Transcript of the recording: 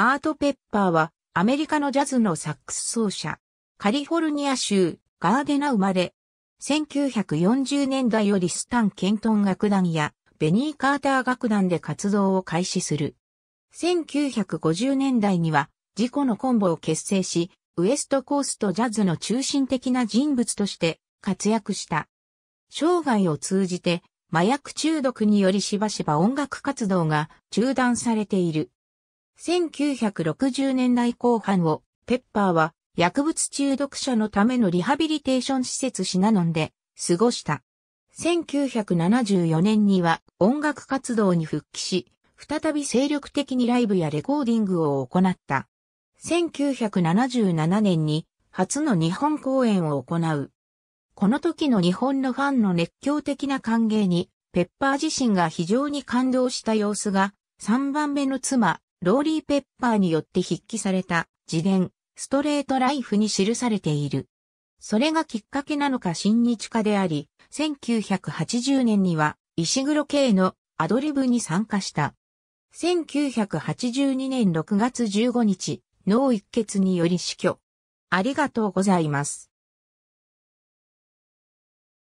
アート・ペッパーはアメリカのジャズのサックス奏者。カリフォルニア州ガーデナ生まれ。1940年代よりスタン・ケントン楽団やベニー・カーター楽団で活動を開始する。1950年代には自己のコンボを結成し、ウエストコーストジャズの中心的な人物として活躍した。生涯を通じて麻薬中毒によりしばしば音楽活動が中断されている。1960年代後半を、ペッパーは薬物中毒者のためのリハビリテーション施設シナノンで過ごした。1974年には音楽活動に復帰し、再び精力的にライブやレコーディングを行った。1977年に初の日本公演を行う。この時の日本のファンの熱狂的な歓迎に、ペッパー自身が非常に感動した様子が、3番目の妻、ローリー・ペッパーによって筆記された自伝、ストレートライフに記されている。それがきっかけなのか新日課であり、1980年には石黒系のアドリブに参加した。1982年6月15日、脳一血により死去。ありがとうございます。